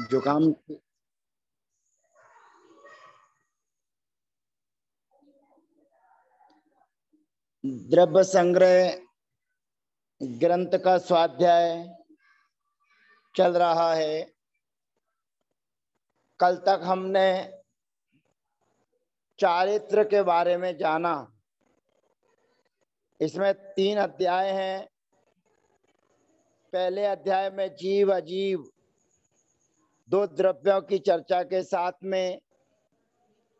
जुकाम द्रव्य संग्रह ग्रंथ का स्वाध्याय चल रहा है कल तक हमने चारित्र के बारे में जाना इसमें तीन अध्याय हैं पहले अध्याय में जीव अजीव दो द्रव्यों की चर्चा के साथ में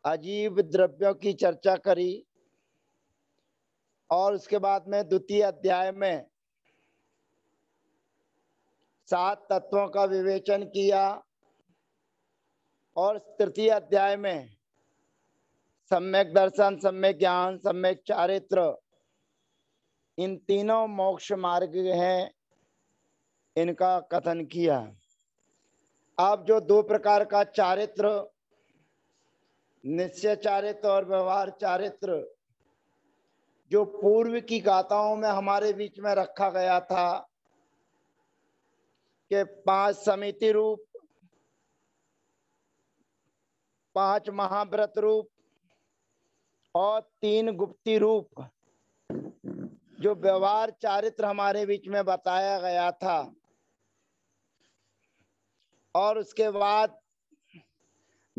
अजीब द्रव्यों की चर्चा करी और उसके बाद में द्वितीय अध्याय में सात तत्वों का विवेचन किया और तृतीय अध्याय में सम्यक दर्शन सम्यक ज्ञान सम्यक चारित्र इन तीनों मोक्ष मार्ग हैं इनका कथन किया आप जो दो प्रकार का चारित्र निश्चय चारित्र और व्यवहार चारित्र जो पूर्व की गाथाओं में हमारे बीच में रखा गया था के पांच समिति रूप पांच महाव्रत रूप और तीन गुप्ती रूप जो व्यवहार चारित्र हमारे बीच में बताया गया था और उसके बाद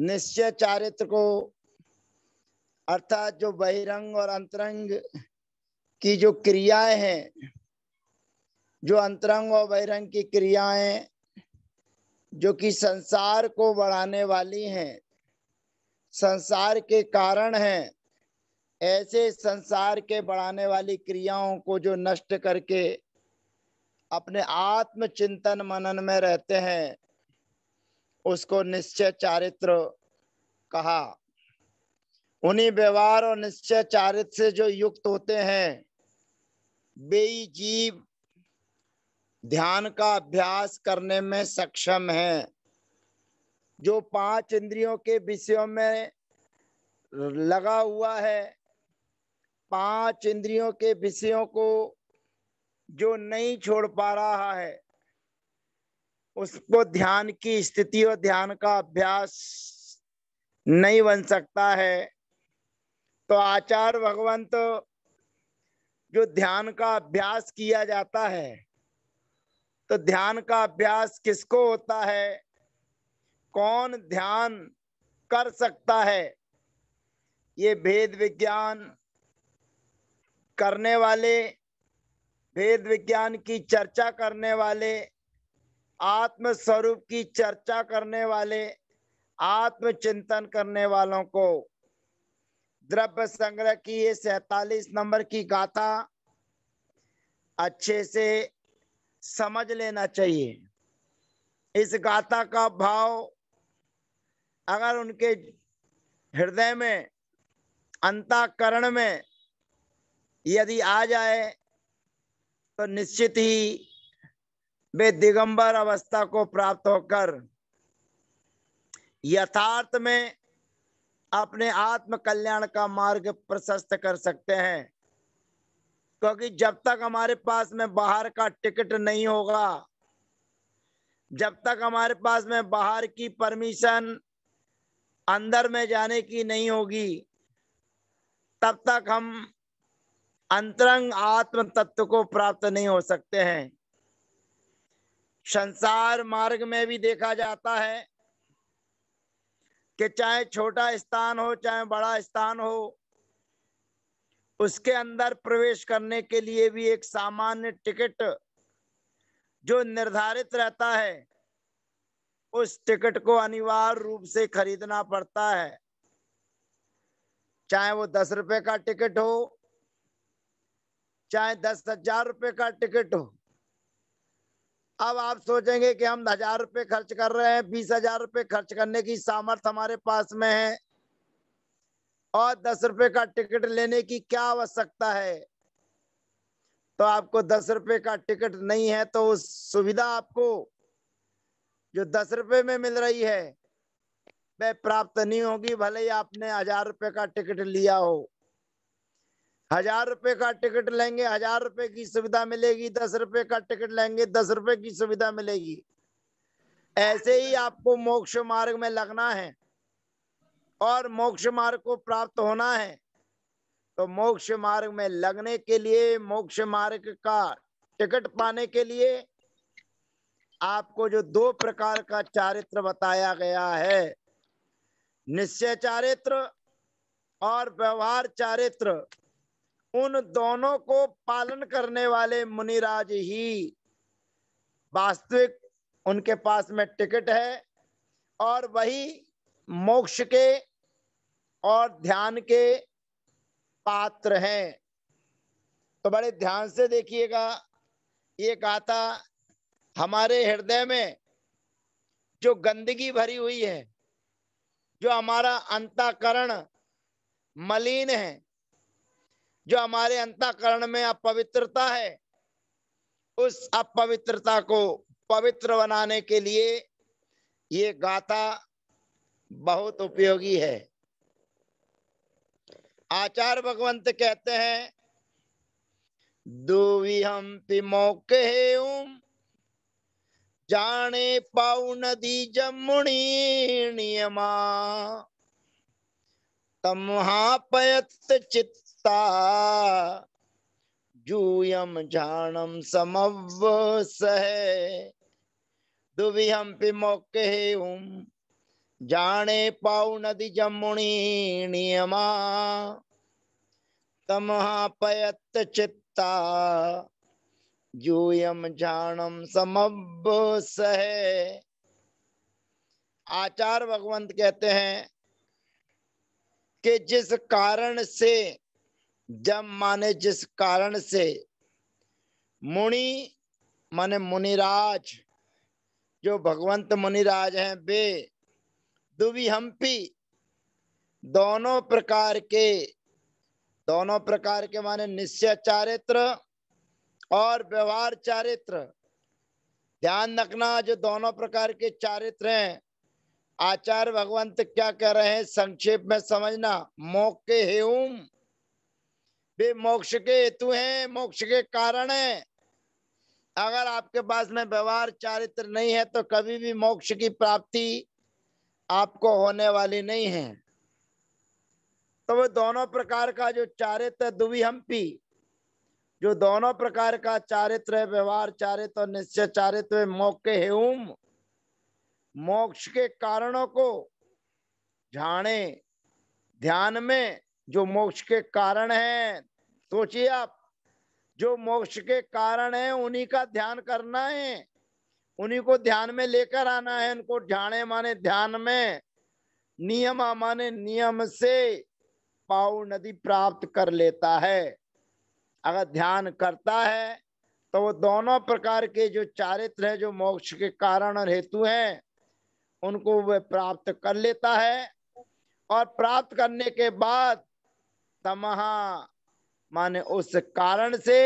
निश्चय चारित्र को अर्थात जो बहिरंग और अंतरंग की जो क्रियाएं हैं जो अंतरंग और बहिरंग की क्रियाएं जो कि संसार को बढ़ाने वाली हैं संसार के कारण हैं ऐसे संसार के बढ़ाने वाली क्रियाओं को जो नष्ट करके अपने आत्मचिंतन मनन में रहते हैं उसको निश्चय चारित्र कहा उन्हीं व्यवहार और निश्चय चारित्र से जो युक्त होते हैं बेई जीव ध्यान का अभ्यास करने में सक्षम है जो पांच इंद्रियों के विषयों में लगा हुआ है पांच इंद्रियों के विषयों को जो नहीं छोड़ पा रहा है उसको ध्यान की स्थिति और ध्यान का अभ्यास नहीं बन सकता है तो आचार्य भगवंत तो जो ध्यान का अभ्यास किया जाता है तो ध्यान का अभ्यास किसको होता है कौन ध्यान कर सकता है ये भेद विज्ञान करने वाले भेद विज्ञान की चर्चा करने वाले आत्म स्वरूप की चर्चा करने वाले आत्मचिंतन करने वालों को द्रव्य संग्रह की ये सैतालीस नंबर की गाथा अच्छे से समझ लेना चाहिए इस गाथा का भाव अगर उनके हृदय में अंताकरण में यदि आ जाए तो निश्चित ही वे दिगंबर अवस्था को प्राप्त होकर यथार्थ में अपने आत्म कल्याण का मार्ग प्रशस्त कर सकते हैं क्योंकि जब तक हमारे पास में बाहर का टिकट नहीं होगा जब तक हमारे पास में बाहर की परमिशन अंदर में जाने की नहीं होगी तब तक हम अंतरंग आत्म तत्व को प्राप्त नहीं हो सकते हैं संसार मार्ग में भी देखा जाता है कि चाहे छोटा स्थान हो चाहे बड़ा स्थान हो उसके अंदर प्रवेश करने के लिए भी एक सामान्य टिकट जो निर्धारित रहता है उस टिकट को अनिवार्य रूप से खरीदना पड़ता है चाहे वो दस रुपए का टिकट हो चाहे दस हजार रुपए का टिकट हो अब आप सोचेंगे कि हम हजार रुपए खर्च कर रहे हैं बीस हजार रुपए खर्च करने की सामर्थ्य हमारे पास में है और दस रुपए का टिकट लेने की क्या आवश्यकता है तो आपको दस रुपए का टिकट नहीं है तो उस सुविधा आपको जो दस रुपए में मिल रही है वह प्राप्त नहीं होगी भले ही आपने हजार रुपए का टिकट लिया हो हजार रुपए का टिकट लेंगे हजार रुपए की सुविधा मिलेगी दस रुपए का टिकट लेंगे दस रुपए की सुविधा मिलेगी ऐसे ही आपको मोक्ष मार्ग में लगना है और मोक्ष मार्ग को प्राप्त होना है तो मोक्ष मार्ग में लगने के लिए मोक्ष मार्ग का टिकट पाने के लिए आपको जो दो प्रकार का चारित्र बताया गया है निश्चय चारित्र और व्यवहार चारित्र उन दोनों को पालन करने वाले मुनिराज ही वास्तविक उनके पास में टिकट है और वही मोक्ष के और ध्यान के पात्र हैं तो बड़े ध्यान से देखिएगा ये गाथा हमारे हृदय में जो गंदगी भरी हुई है जो हमारा अंताकरण मलिन है जो हमारे अंतकरण में अपवित्रता है उस अपवित्रता को पवित्र बनाने के लिए ये गाथा बहुत उपयोगी है आचार्य भगवंत कहते हैं दुवी हम पिमोके उम जाने पाऊ नदी जमुणी नियमा तमहा पयत चित्त सत्ता जूयम जानम समव सह दुविहम पिमोके जाने पाऊ नदी जमुणी नियमा तमहा पयत चित्ता जूयम जानम समव सह आचार भगवंत कहते हैं कि जिस कारण से जब माने जिस कारण से मुनि माने मुनिराज जो भगवंत मुनिराज हैं वे दुबी हम्पी दोनों प्रकार के दोनों प्रकार के माने निश्चय चारित्र और व्यवहार चारित्र ध्यान रखना जो दोनों प्रकार के चारित्र हैं आचार्य भगवंत क्या कह रहे हैं संक्षेप में समझना मोके हेउम वे मोक्ष के हेतु हैं मोक्ष के कारण हैं अगर आपके पास में व्यवहार चारित्र नहीं है तो कभी भी मोक्ष की प्राप्ति आपको होने वाली नहीं है तो वो दोनों प्रकार का जो चारित्र दुविहम्पी जो दोनों प्रकार का चारित्र है व्यवहार चारित्र और निश्चय चारित्र मोक्ष हेउम मोक्ष के कारणों को जाने ध्यान में जो मोक्ष के कारण है सोचिए आप जो मोक्ष के कारण है उन्हीं का ध्यान करना है उन्हीं को ध्यान में लेकर आना है उनको ढाणे माने ध्यान में नियम माने नियम से पाव नदी प्राप्त कर लेता है अगर ध्यान करता है तो वो दोनों प्रकार के जो चारित्र है जो मोक्ष के कारण और हेतु है उनको वह प्राप्त कर लेता है और प्राप्त करने के बाद तमहा माने उस कारण से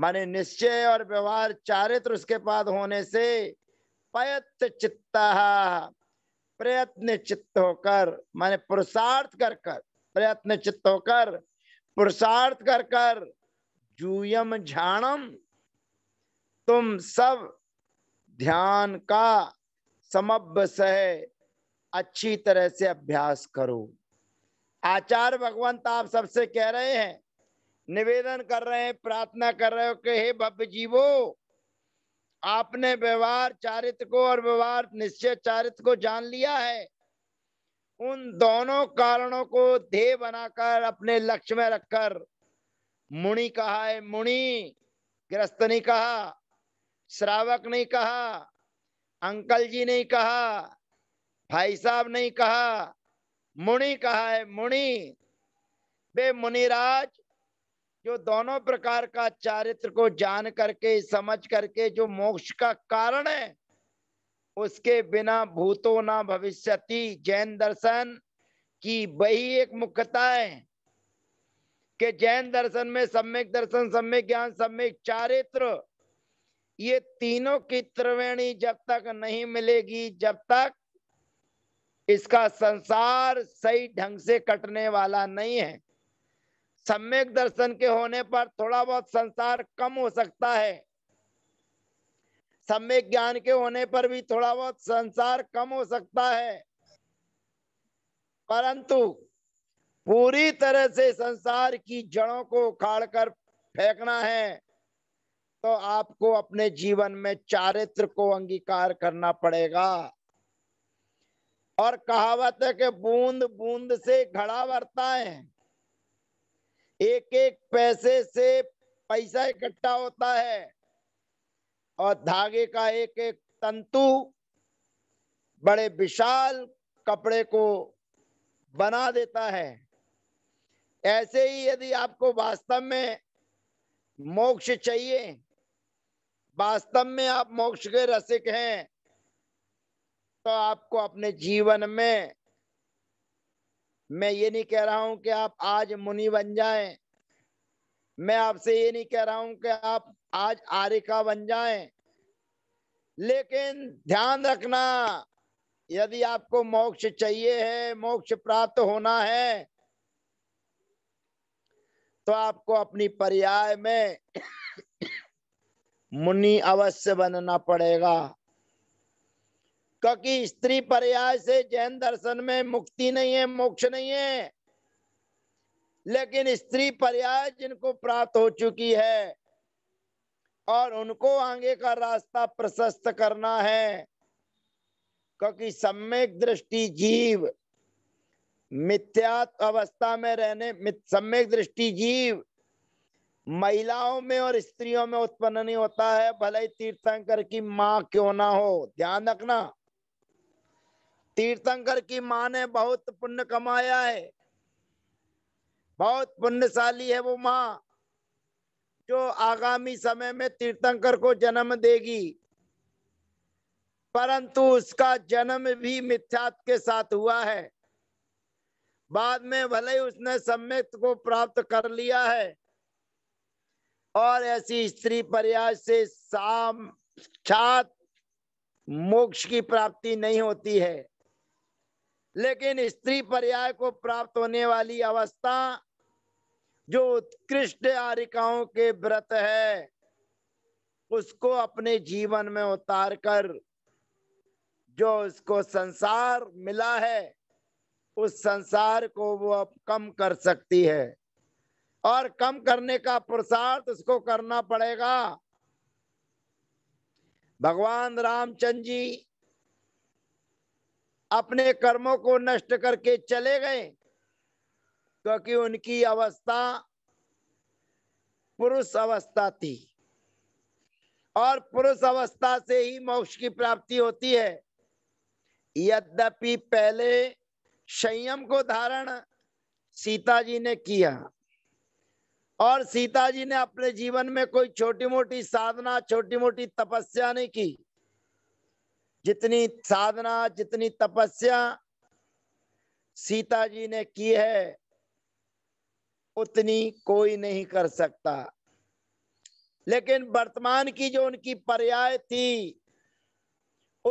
माने निश्चय और व्यवहार चारित्र उसके पास होने से पयत चित्त प्रयत्न चित्त होकर माने पुरुषार्थ कर कर प्रयत्न चित्त होकर पुरुषार्थ कर कर जूयम झाणम तुम सब ध्यान का समब्बस है अच्छी तरह से अभ्यास करो आचार्य भगवंत आप सबसे कह रहे हैं निवेदन कर रहे हैं प्रार्थना कर रहे हो कि हे भव्य जीवो आपने व्यवहार चारित्र को और व्यवहार निश्चय चारित्र को जान लिया है उन दोनों कारणों को ध्येय बनाकर अपने लक्ष्य में रखकर मुनि कहा है मुनि ग्रस्त ने कहा श्रावक ने कहा अंकल जी ने कहा भाई साहब ने कहा मुनि कहा है मुनि वे मुनिराज जो दोनों प्रकार का चारित्र को जान करके समझ करके जो मोक्ष का कारण है उसके बिना भूतो ना भविष्यति जैन दर्शन की वही एक मुख्यता है कि जैन दर्शन में सम्यक दर्शन सम्यक ज्ञान सम्यक चारित्र ये तीनों की त्रिवेणी जब तक नहीं मिलेगी जब तक इसका संसार सही ढंग से कटने वाला नहीं है सम्यक दर्शन के होने पर थोड़ा बहुत संसार कम हो सकता है सम्यक ज्ञान के होने पर भी थोड़ा बहुत संसार कम हो सकता है परंतु पूरी तरह से संसार की जड़ों को उखाड़ कर फेंकना है तो आपको अपने जीवन में चारित्र को अंगीकार करना पड़ेगा और कहावत है कि बूंद बूंद से घड़ा भरता है एक एक पैसे से पैसा इकट्ठा होता है और धागे का एक एक तंतु बड़े विशाल कपड़े को बना देता है ऐसे ही यदि आपको वास्तव में मोक्ष चाहिए वास्तव में आप मोक्ष के रसिक हैं तो आपको अपने जीवन में मैं ये नहीं कह रहा हूं कि आप आज मुनि बन जाएं मैं आपसे ये नहीं कह रहा हूं कि आप आज आरिका बन जाएं लेकिन ध्यान रखना यदि आपको मोक्ष चाहिए है मोक्ष प्राप्त होना है तो आपको अपनी पर्याय में मुनि अवश्य बनना पड़ेगा क्योंकि स्त्री पर्याय से जैन दर्शन में मुक्ति नहीं है मोक्ष नहीं है लेकिन स्त्री पर्याय जिनको प्राप्त हो चुकी है और उनको आगे का रास्ता प्रशस्त करना है क्योंकि सम्यक दृष्टि जीव मिथ्यात अवस्था में रहने सम्यक दृष्टि जीव महिलाओं में और स्त्रियों में उत्पन्न नहीं होता है भले ही तीर्थंकर की माँ क्यों ना हो ध्यान रखना तीर्थंकर की माँ ने बहुत पुण्य कमाया है बहुत पुण्यशाली है वो माँ जो आगामी समय में तीर्थंकर को जन्म देगी परंतु उसका जन्म भी मिथ्या के साथ हुआ है बाद में भले ही उसने सम्यक को प्राप्त कर लिया है और ऐसी स्त्री पर्याय से साम छात मोक्ष की प्राप्ति नहीं होती है लेकिन स्त्री पर्याय को प्राप्त होने वाली अवस्था जो उत्कृष्ट आरिकाओं के व्रत है उसको अपने जीवन में उतार कर जो उसको संसार मिला है उस संसार को वो अब कम कर सकती है और कम करने का पुरुषार्थ उसको करना पड़ेगा भगवान रामचंद्र जी अपने कर्मों को नष्ट करके चले गए क्योंकि उनकी अवस्था पुरुष अवस्था थी और पुरुष अवस्था से ही मोक्ष की प्राप्ति होती है यद्यपि पहले संयम को धारण सीता जी ने किया और सीता जी ने अपने जीवन में कोई छोटी मोटी साधना छोटी मोटी तपस्या नहीं की जितनी साधना जितनी तपस्या सीता जी ने की है उतनी कोई नहीं कर सकता लेकिन वर्तमान की जो उनकी पर्याय थी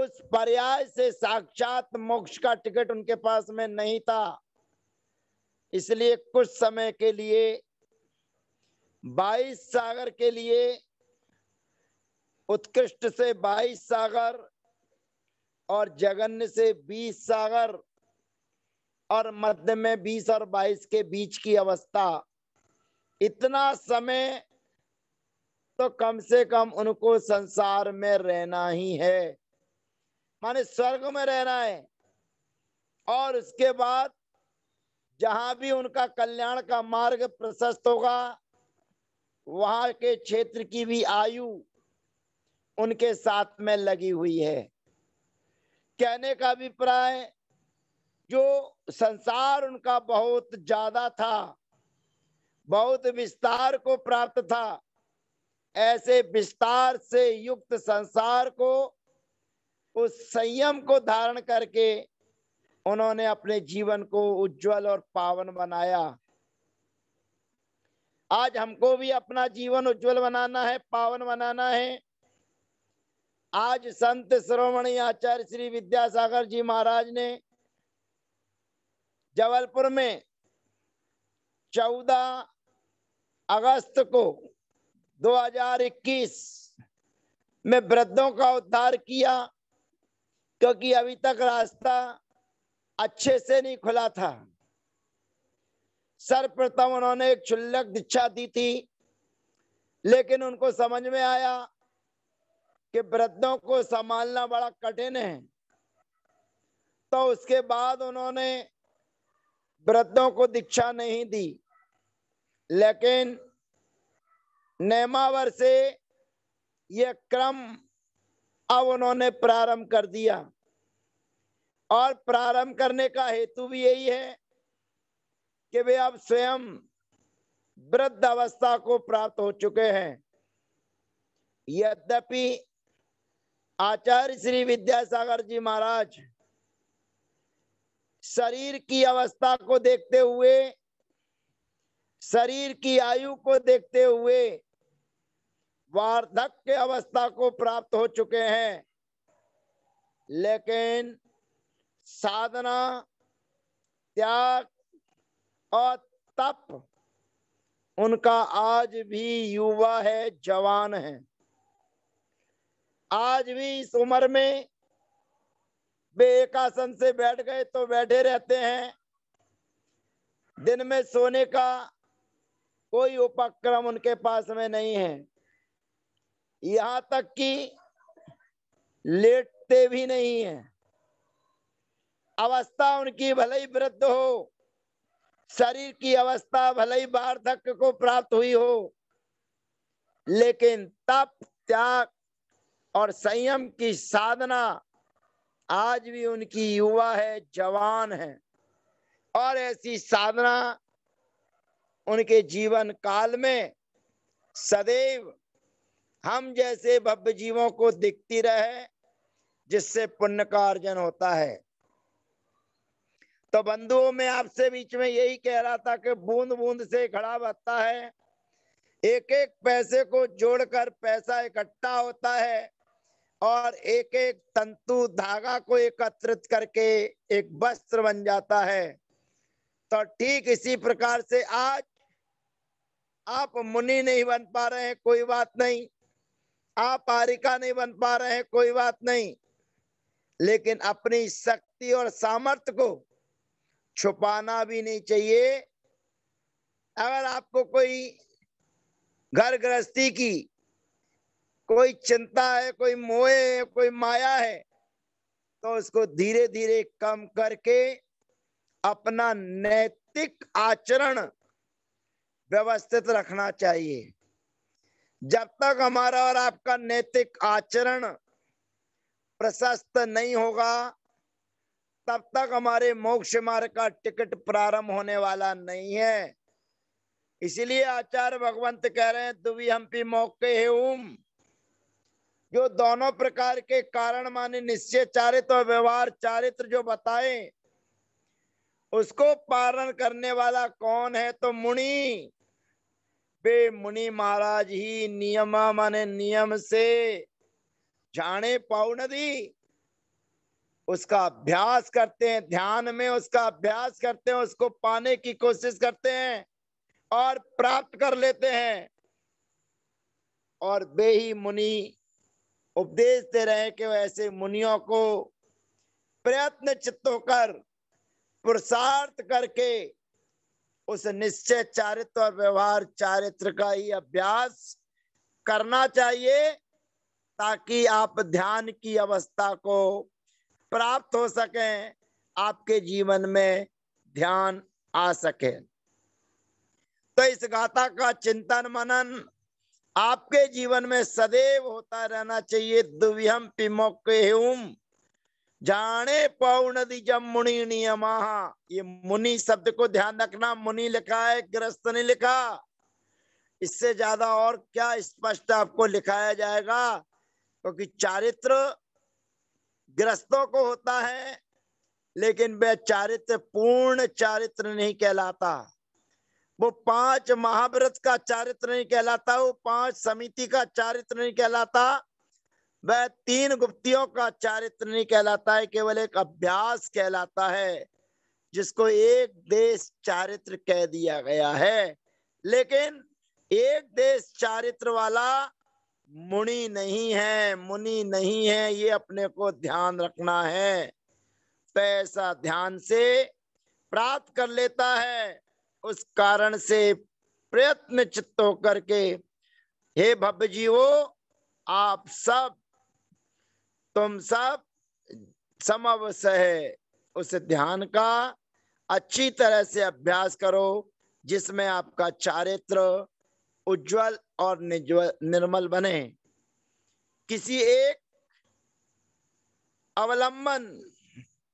उस पर्याय से साक्षात मोक्ष का टिकट उनके पास में नहीं था इसलिए कुछ समय के लिए बाईस सागर के लिए उत्कृष्ट से बाईस सागर और जगन से बीस सागर और मध्य में बीस और बाईस के बीच की अवस्था इतना समय तो कम से कम उनको संसार में रहना ही है माने स्वर्ग में रहना है और उसके बाद जहां भी उनका कल्याण का मार्ग प्रशस्त होगा वहां के क्षेत्र की भी आयु उनके साथ में लगी हुई है कहने का अभिप्राय जो संसार उनका बहुत ज्यादा था बहुत विस्तार को प्राप्त था ऐसे विस्तार से युक्त संसार को उस संयम को धारण करके उन्होंने अपने जीवन को उज्जवल और पावन बनाया आज हमको भी अपना जीवन उज्जवल बनाना है पावन बनाना है आज संत श्रोमणी आचार्य श्री विद्यासागर जी महाराज ने जबलपुर में 14 अगस्त को 2021 में वृद्धों का उद्धार किया क्योंकि अभी तक रास्ता अच्छे से नहीं खुला था सर्वप्रथम उन्होंने एक क्षुल्लक दीक्षा दी थी लेकिन उनको समझ में आया कि वृद्धों को संभालना बड़ा कठिन है तो उसके बाद उन्होंने वृद्धों को दीक्षा नहीं दी लेकिन नेमावर से यह क्रम अब उन्होंने प्रारंभ कर दिया और प्रारंभ करने का हेतु भी यही है कि वे अब स्वयं वृद्ध अवस्था को प्राप्त हो चुके हैं यद्यपि आचार्य श्री विद्यासागर जी महाराज शरीर की अवस्था को देखते हुए शरीर की आयु को देखते हुए वार्धक्य अवस्था को प्राप्त हो चुके हैं लेकिन साधना त्याग और तप उनका आज भी युवा है जवान है आज भी इस उम्र में वे एक आसन से बैठ गए तो बैठे रहते हैं दिन में सोने का कोई उपक्रम उनके पास में नहीं है यहां तक कि लेटते भी नहीं है अवस्था उनकी भले ही वृद्ध हो शरीर की अवस्था भले ही बार्धक को प्राप्त हुई हो लेकिन तप त्याग और संयम की साधना आज भी उनकी युवा है जवान है और ऐसी साधना उनके जीवन काल में सदैव हम जैसे भव्य जीवों को दिखती रहे जिससे पुण्य का अर्जन होता है तो बंधुओं में आपसे बीच में यही कह रहा था कि बूंद बूंद से खड़ा बता है एक एक पैसे को जोड़कर पैसा इकट्ठा होता है और एक एक तंतु धागा को एकत्रित करके एक वस्त्र बन जाता है तो ठीक इसी प्रकार से आज आप मुनि नहीं बन पा रहे हैं कोई बात नहीं आप आरिका नहीं बन पा रहे हैं कोई बात नहीं लेकिन अपनी शक्ति और सामर्थ्य को छुपाना भी नहीं चाहिए अगर आपको कोई घर गृहस्थी की कोई चिंता है कोई मोह है कोई माया है तो उसको धीरे धीरे कम करके अपना नैतिक आचरण व्यवस्थित रखना चाहिए जब तक हमारा और आपका नैतिक आचरण प्रशस्त नहीं होगा तब तक हमारे मोक्ष मार्ग का टिकट प्रारंभ होने वाला नहीं है इसलिए आचार्य भगवंत कह रहे हैं दुवी पी मौके है उम जो दोनों प्रकार के कारण माने निश्चय चारित्र और व्यवहार चारित्र जो बताए उसको पारण करने वाला कौन है तो मुनि वे मुनि महाराज ही नियम माने नियम से जाने पाऊ नदी उसका अभ्यास करते हैं ध्यान में उसका अभ्यास करते हैं उसको पाने की कोशिश करते हैं और प्राप्त कर लेते हैं और वे ही मुनि उपदेश दे रहे हैं कि ऐसे मुनियों को प्रयत्न चित्त होकर पुरुषार्थ करके उस निश्चय चारित्र और व्यवहार चारित्र का ही अभ्यास करना चाहिए ताकि आप ध्यान की अवस्था को प्राप्त हो सके आपके जीवन में ध्यान आ सके तो इस गाथा का चिंतन मनन आपके जीवन में सदैव होता रहना चाहिए दुव्यम पिमोकेम जाने पौनदि जम मुनि नियमा ये मुनि शब्द को ध्यान रखना मुनि लिखा है ग्रस्त ने लिखा इससे ज्यादा और क्या स्पष्ट आपको लिखाया जाएगा क्योंकि तो चारित्र ग्रस्तों को होता है लेकिन वह चारित्र पूर्ण चारित्र नहीं कहलाता वो पांच महाव्रत का चारित्र नहीं कहलाता वो पांच समिति का चारित्र नहीं कहलाता वह तीन गुप्तियों का चारित्र नहीं कहलाता है केवल एक अभ्यास कहलाता है जिसको एक देश चारित्र कह दिया गया है लेकिन एक देश चारित्र वाला मुनि नहीं है मुनि नहीं है ये अपने को ध्यान रखना है पैसा तो ध्यान से प्राप्त कर लेता है उस कारण से प्रयत्न चित्त होकर के हे भव्य जीवो आप सब तुम सब समवश्य है उस ध्यान का अच्छी तरह से अभ्यास करो जिसमें आपका चारित्र उज्जवल और निर्मल बने किसी एक अवलंबन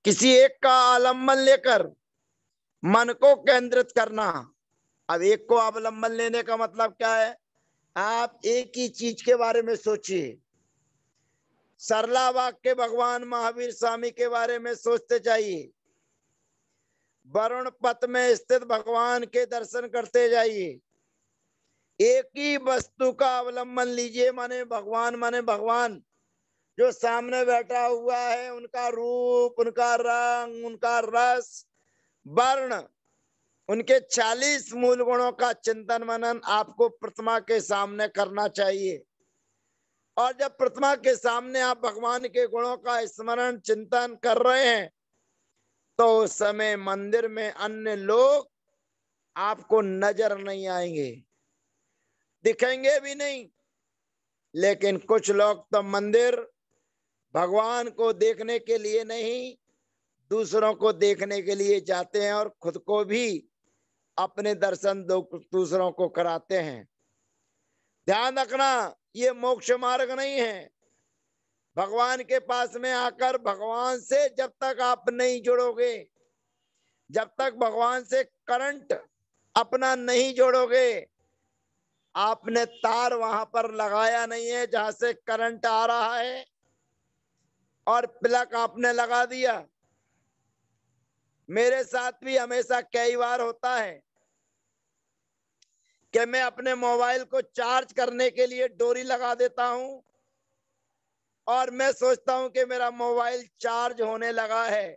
किसी एक का आलम्बन लेकर मन को केंद्रित करना अब एक को अवलंबन लेने का मतलब क्या है आप एक ही चीज के बारे में सोचिए सरला वाक्य भगवान महावीर स्वामी के बारे में सोचते जाइए वरुण पथ में स्थित भगवान के दर्शन करते जाइए एक ही वस्तु का अवलंबन लीजिए माने भगवान माने भगवान जो सामने बैठा हुआ है उनका रूप उनका रंग उनका रस वर्ण उनके चालीस मूल गुणों का चिंतन मनन आपको प्रतिमा के सामने करना चाहिए और जब प्रतिमा के सामने आप भगवान के गुणों का स्मरण चिंतन कर रहे हैं तो उस समय मंदिर में अन्य लोग आपको नजर नहीं आएंगे दिखेंगे भी नहीं लेकिन कुछ लोग तो मंदिर भगवान को देखने के लिए नहीं दूसरों को देखने के लिए जाते हैं और खुद को भी अपने दर्शन दूसरों को कराते हैं ध्यान रखना ये मोक्ष मार्ग नहीं है भगवान के पास में आकर भगवान से जब तक आप नहीं जुड़ोगे जब तक भगवान से करंट अपना नहीं जोड़ोगे आपने तार वहां पर लगाया नहीं है जहां से करंट आ रहा है और प्लग आपने लगा दिया मेरे साथ भी हमेशा कई बार होता है कि मैं अपने मोबाइल को चार्ज करने के लिए डोरी लगा देता हूं और मैं सोचता हूं कि मेरा मोबाइल चार्ज होने लगा है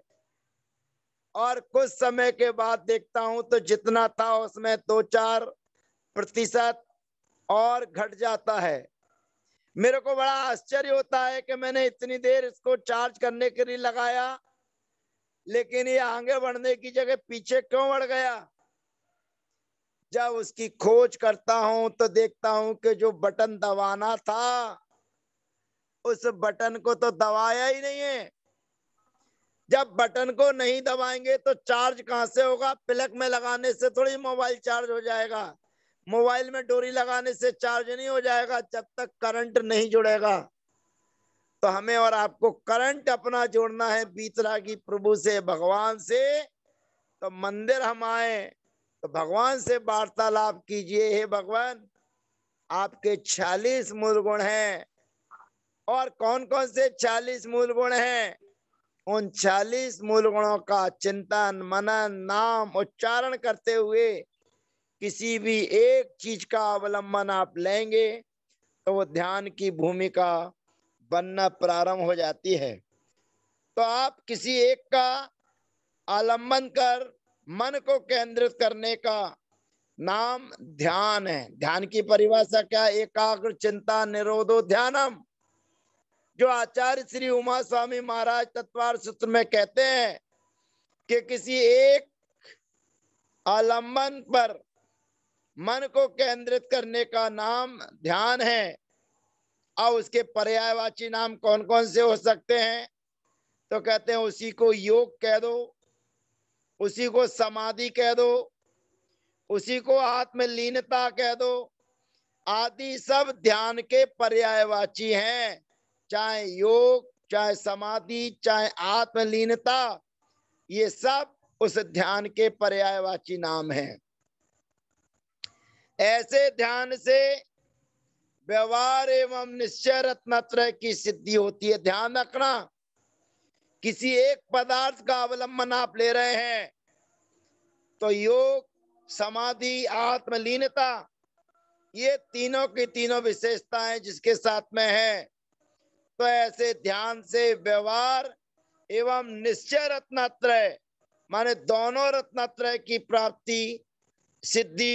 और कुछ समय के बाद देखता हूं तो जितना था उसमें दो चार प्रतिशत और घट जाता है मेरे को बड़ा आश्चर्य होता है कि मैंने इतनी देर इसको चार्ज करने के लिए लगाया लेकिन ये आगे बढ़ने की जगह पीछे क्यों बढ़ गया जब उसकी खोज करता हूं तो देखता हूं कि जो बटन दबाना था उस बटन को तो दबाया ही नहीं है जब बटन को नहीं दबाएंगे तो चार्ज कहां से होगा प्लग में लगाने से थोड़ी मोबाइल चार्ज हो जाएगा मोबाइल में डोरी लगाने से चार्ज नहीं हो जाएगा जब तक करंट नहीं जुड़ेगा तो हमें और आपको करंट अपना जोड़ना है बीतरा की प्रभु से भगवान से तो मंदिर हम आए तो भगवान से वार्तालाप कीजिए हे भगवान आपके छियालीस मूल गुण हैं और कौन कौन से चालीस मूल गुण हैं उन चालीस मूल गुणों का चिंतन मनन नाम उच्चारण करते हुए किसी भी एक चीज का अवलंबन आप लेंगे तो वो ध्यान की भूमिका बनना प्रारंभ हो जाती है तो आप किसी एक का आलम्बन कर मन को केंद्रित करने का नाम ध्यान है ध्यान की परिभाषा क्या एकाग्र चिंता निरोधो ध्यानम जो आचार्य श्री उमा स्वामी महाराज तत्वार सूत्र में कहते हैं कि किसी एक आलम्बन पर मन को केंद्रित करने का नाम ध्यान है और उसके पर्यायवाची नाम कौन कौन से हो सकते हैं तो कहते हैं उसी को योग कह दो उसी को समाधि कह दो उसी को आत्मलीनता कह दो आदि सब ध्यान के पर्यायवाची हैं चाहे योग चाहे समाधि चाहे आत्मलीनता ये सब उस ध्यान के पर्यायवाची नाम हैं ऐसे ध्यान से व्यवहार एवं निश्चय रत्न की सिद्धि होती है ध्यान रखना किसी एक पदार्थ का अवलंबन आप ले रहे हैं तो योग समाधि आत्मलीनता ये तीनों की तीनों विशेषताएं जिसके साथ में है तो ऐसे ध्यान से व्यवहार एवं निश्चय रत्नात्रय माने दोनों रत्नात्रय की प्राप्ति सिद्धि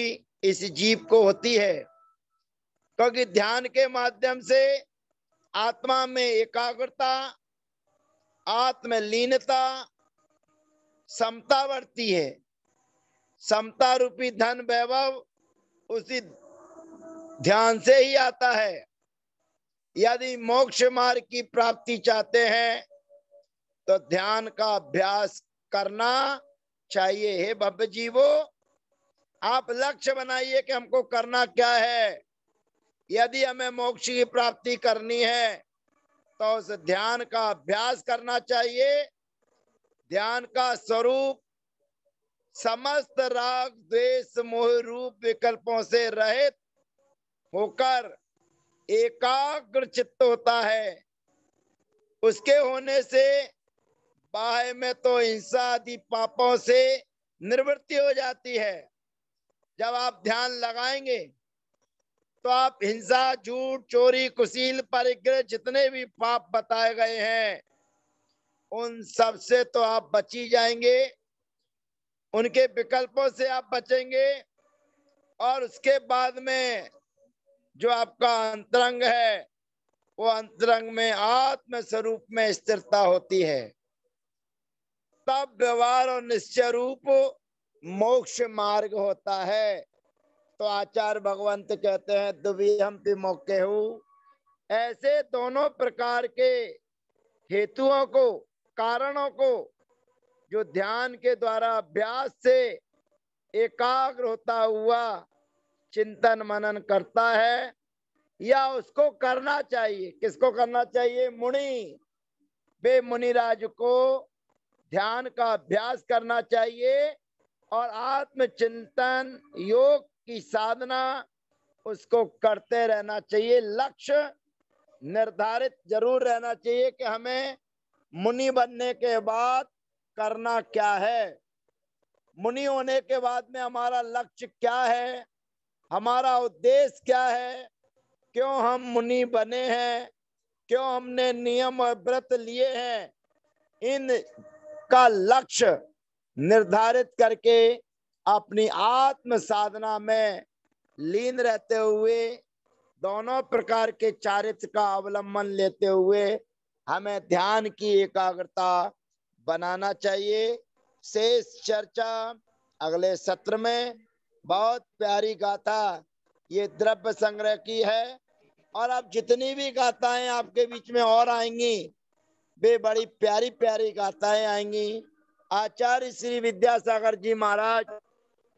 इस जीव को होती है क्योंकि ध्यान के माध्यम से आत्मा में एकाग्रता आत्मलीनता समता बढ़ती है समता रूपी धन वैभव उसी ध्यान से ही आता है यदि मोक्ष मार्ग की प्राप्ति चाहते हैं तो ध्यान का अभ्यास करना चाहिए हे भव्य जी वो आप लक्ष्य बनाइए कि हमको करना क्या है यदि हमें मोक्ष की प्राप्ति करनी है तो उस ध्यान का अभ्यास करना चाहिए ध्यान का स्वरूप समस्त राग द्वेष मोह रूप विकल्पों से रहित होकर एकाग्र चित्त होता है उसके होने से बाह्य में तो हिंसा आदि पापों से निवृत्ति हो जाती है जब आप ध्यान लगाएंगे आप हिंसा झूठ चोरी कुशील परिग्रह जितने भी पाप बताए गए हैं उन सब से तो आप बची जाएंगे उनके विकल्पों से आप बचेंगे और उसके बाद में जो आपका अंतरंग है वो अंतरंग में आत्म स्वरूप में स्थिरता होती है तब व्यवहार और निश्चय रूप मोक्ष मार्ग होता है तो आचार्य भगवंत कहते हैं दुबी हम मौके हो ऐसे दोनों प्रकार के हेतुओं को कारणों को जो ध्यान के द्वारा अभ्यास से एकाग्र होता हुआ चिंतन मनन करता है या उसको करना चाहिए किसको करना चाहिए मुनि बे मुनिराज को ध्यान का अभ्यास करना चाहिए और आत्मचिंतन योग की साधना उसको करते रहना चाहिए लक्ष्य निर्धारित जरूर रहना चाहिए कि हमें मुनि बनने के बाद करना क्या है मुनि होने के बाद में हमारा लक्ष्य क्या है हमारा उद्देश्य क्या है क्यों हम मुनि बने हैं क्यों हमने नियम और व्रत लिए हैं इन का लक्ष्य निर्धारित करके अपनी आत्म साधना में लीन रहते हुए दोनों प्रकार के चारित्र का अवलंबन लेते हुए हमें ध्यान की एकाग्रता बनाना चाहिए शेष चर्चा अगले सत्र में बहुत प्यारी गाथा ये द्रव्य संग्रह की है और अब जितनी भी गाथाएं आपके बीच में और आएंगी वे बड़ी प्यारी प्यारी गाथाएं आएंगी आचार्य श्री विद्यासागर जी महाराज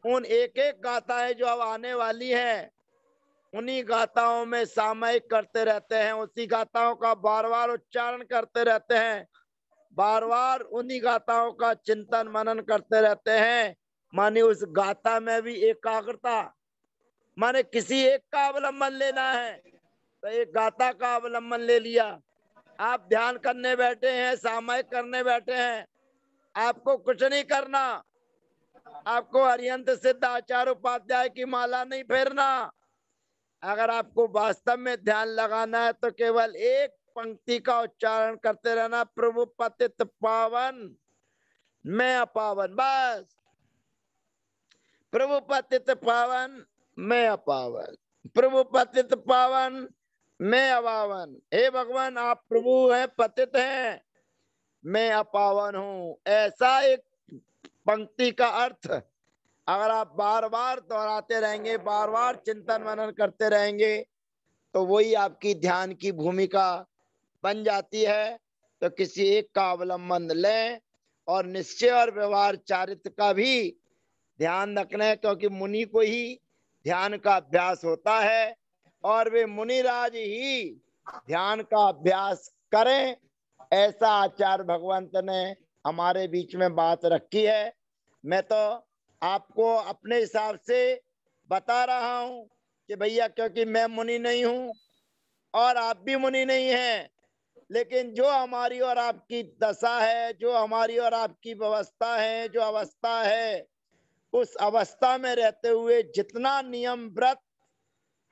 उन एक एक गाथा है जो अब आने वाली है उन्हीं गाथाओं में सामयिक करते रहते हैं उसी गाथाओं का बार बार उच्चारण करते रहते हैं बार बार उन्हीं गाथाओं का चिंतन मनन करते रहते हैं माने उस गाथा में भी एकाग्रता माने किसी एक का अवलंबन लेना है तो एक गाथा का अवलंबन ले लिया आप ध्यान करने बैठे हैं सामयिक करने बैठे हैं आपको कुछ नहीं करना आपको अरियंत सिद्ध आचार्य उपाध्याय की माला नहीं फेरना अगर आपको वास्तव में ध्यान लगाना है तो केवल एक पंक्ति का उच्चारण करते रहना प्रभु पतित पावन मैं अपावन बस प्रभु पतित पावन मैं अपावन प्रभु पतित पावन मैं अपावन हे भगवान आप प्रभु हैं पतित हैं मैं अपावन हूँ ऐसा एक पंक्ति का अर्थ अगर आप बार बार दोहराते रहेंगे बार बार चिंतन मनन करते रहेंगे तो वही आपकी ध्यान की भूमिका बन जाती है तो किसी एक का अवलंबन लें और निश्चय और व्यवहार चारित्र का भी ध्यान रखना क्योंकि मुनि को ही ध्यान का अभ्यास होता है और वे मुनिराज ही ध्यान का अभ्यास करें ऐसा आचार्य भगवंत ने हमारे बीच में बात रखी है मैं तो आपको अपने हिसाब से बता रहा हूँ कि भैया क्योंकि मैं मुनि नहीं हूँ और आप भी मुनि नहीं हैं लेकिन जो हमारी और आपकी दशा है जो हमारी और आपकी व्यवस्था है जो अवस्था है उस अवस्था में रहते हुए जितना नियम व्रत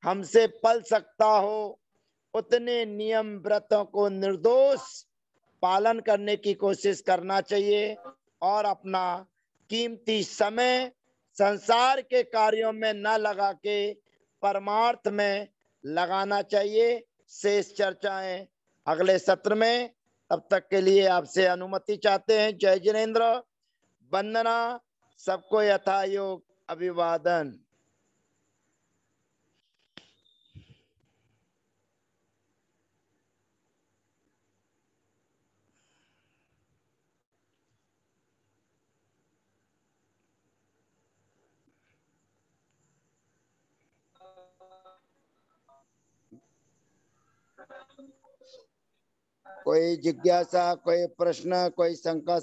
हमसे पल सकता हो उतने नियम व्रतों को निर्दोष पालन करने की कोशिश करना चाहिए और अपना कीमती समय संसार के कार्यों में न लगा के परमार्थ में लगाना चाहिए शेष चर्चाएं अगले सत्र में तब तक के लिए आपसे अनुमति चाहते हैं जय जिनेन्द्र वंदना सबको यथायोग अभिवादन कोई जिज्ञासा कोई प्रश्न कोई शंका